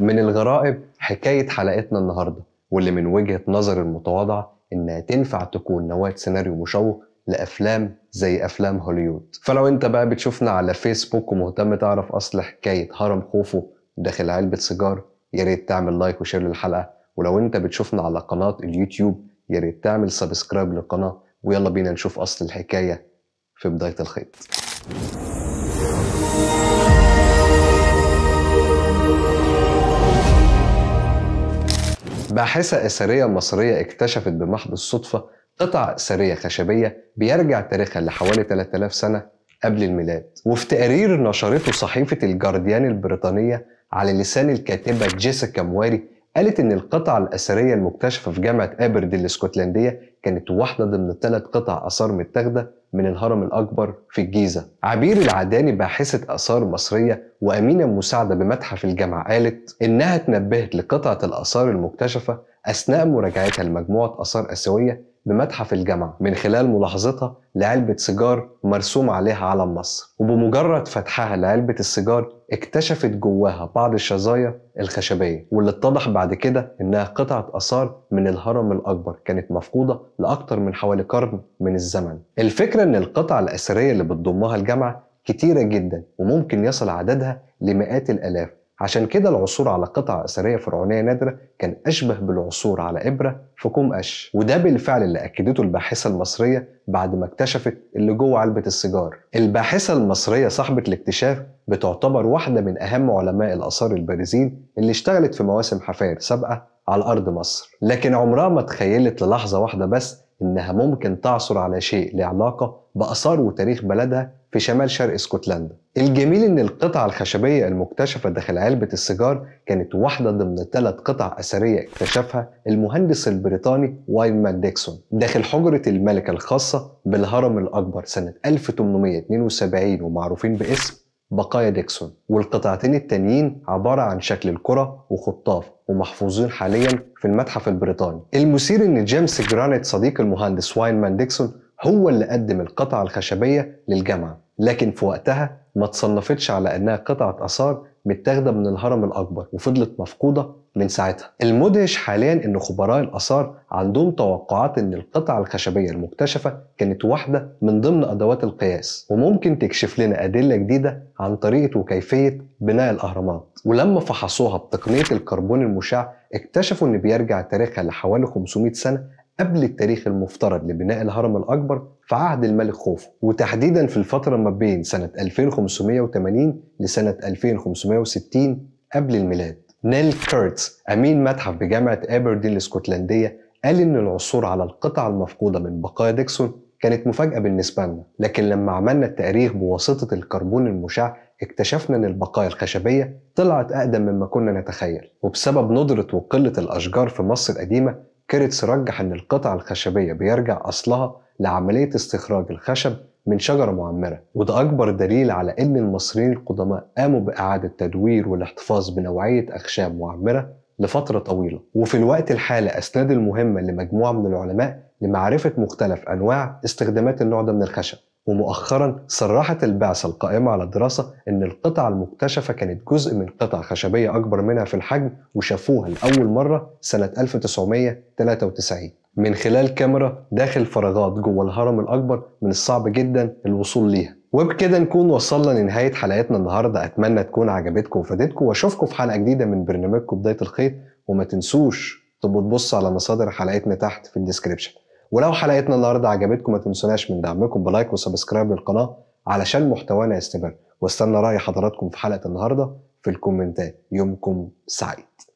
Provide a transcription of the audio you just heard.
من الغرائب حكاية حلقتنا النهاردة واللي من وجهة نظر المتواضعة إنها تنفع تكون نواة سيناريو مشوق لأفلام زي أفلام هوليوود فلو أنت بقى بتشوفنا على فيسبوك ومهتم تعرف أصل حكاية هرم خوفو داخل علبة سيجار يا ريت تعمل لايك وشير للحلقة ولو أنت بتشوفنا على قناة اليوتيوب يا ريت تعمل سبسكرايب للقناة ويلا بينا نشوف أصل الحكاية في بداية الخيط باحثة أثرية مصرية اكتشفت بمحض الصدفة قطع أثرية خشبية بيرجع تاريخها لحوالي 3000 سنة قبل الميلاد وفي تقرير نشرته صحيفة الجارديان البريطانية على لسان الكاتبة جيسيكا مواري قالت إن القطع الأثرية المكتشفة في جامعة ابردي الاسكتلندية كانت واحدة ضمن ثلاث قطع آثار متاخدة من الهرم الأكبر في الجيزة. عبير العداني باحثة آثار مصرية وأمينة مساعدة بمتحف الجامعة قالت إنها اتنبهت لقطعة الآثار المكتشفة أثناء مراجعتها لمجموعة آثار آسيوية بمتحف الجامعة من خلال ملاحظتها لعلبة سيجار مرسوم عليها علم مصر وبمجرد فتحها لعلبة السيجار اكتشفت جواها بعض الشظايا الخشبية واللي اتضح بعد كده انها قطعة اثار من الهرم الاكبر كانت مفقودة لاكتر من حوالي قرن من الزمن الفكرة ان القطع الاثرية اللي بتضمها الجامعة كتيرة جدا وممكن يصل عددها لمئات الالاف عشان كده العثور على قطع أثرية فرعونية نادرة كان أشبه بالعثور على إبرة في كوم قش وده بالفعل اللي أكدته الباحثة المصرية بعد ما اكتشفت اللي جوه علبة السيجار الباحثة المصرية صاحبة الاكتشاف بتعتبر واحدة من أهم علماء الآثار البارزين اللي اشتغلت في مواسم حفاير سابقة على أرض مصر لكن عمرها ما تخيلت للحظة واحدة بس إنها ممكن تعثر على شيء له علاقة بآثار وتاريخ بلدها في شمال شرق اسكتلندا الجميل ان القطعة الخشبية المكتشفة داخل علبة السيجار كانت واحدة ضمن ثلاث قطع أثرية اكتشفها المهندس البريطاني وايلمان ديكسون داخل حجرة الملكة الخاصة بالهرم الأكبر سنة 1872 ومعروفين باسم بقايا ديكسون والقطعتين التانيين عبارة عن شكل الكرة وخطاف ومحفوظين حاليا في المتحف البريطاني المثير ان جيمس جرانيت صديق المهندس واينمان ديكسون هو اللي قدم القطعة الخشبية للجامعة لكن في وقتها ما تصنفتش على انها قطعه اثار متاخده من الهرم الاكبر وفضلت مفقوده من ساعتها. المدهش حاليا ان خبراء الاثار عندهم توقعات ان القطعه الخشبيه المكتشفه كانت واحده من ضمن ادوات القياس وممكن تكشف لنا ادله جديده عن طريقه وكيفيه بناء الاهرامات. ولما فحصوها بتقنيه الكربون المشع اكتشفوا ان بيرجع تاريخها لحوالي 500 سنه قبل التاريخ المفترض لبناء الهرم الأكبر في عهد الملك خوفو وتحديدا في الفترة ما بين سنة 2580 لسنة 2560 قبل الميلاد نيل كيرتس أمين متحف بجامعة أبردين الاسكتلندية قال إن العثور على القطع المفقودة من بقايا ديكسون كانت مفاجأة بالنسبة لنا لكن لما عملنا التأريخ بواسطة الكربون المشع اكتشفنا ان البقايا الخشبيه طلعت اقدم مما كنا نتخيل وبسبب ندره وقله الاشجار في مصر القديمه كيرتس رجح أن القطع الخشبية بيرجع أصلها لعملية استخراج الخشب من شجرة معمرة وده أكبر دليل على أن المصريين القدماء قاموا بإعادة تدوير والاحتفاظ بنوعية أخشاب معمرة لفترة طويلة وفي الوقت الحالي أسناد المهمة لمجموعة من العلماء لمعرفة مختلف أنواع استخدامات النوع ده من الخشب ومؤخرا صرحت البعثة القائمة على الدراسة أن القطعة المكتشفة كانت جزء من قطعة خشبية أكبر منها في الحجم وشافوها لأول مرة سنة 1993 من خلال كاميرا داخل فراغات جوه الهرم الأكبر من الصعب جدا الوصول ليها وبكده نكون وصلنا لنهاية حلقتنا النهاردة أتمنى تكون عجبتكم وفادتكم وأشوفكم في حلقة جديدة من برنامجكم بداية الخيط وما تنسوش تبقوا تبصوا على مصادر حلقتنا تحت في الديسكريبشن ولو حلقتنا النهارده عجبتكم ما تنسوناش من دعمكم بلايك وسبسكرايب للقناه علشان محتوانا يستمر واستنى راي حضراتكم في حلقه النهارده في الكومنتات يومكم سعيد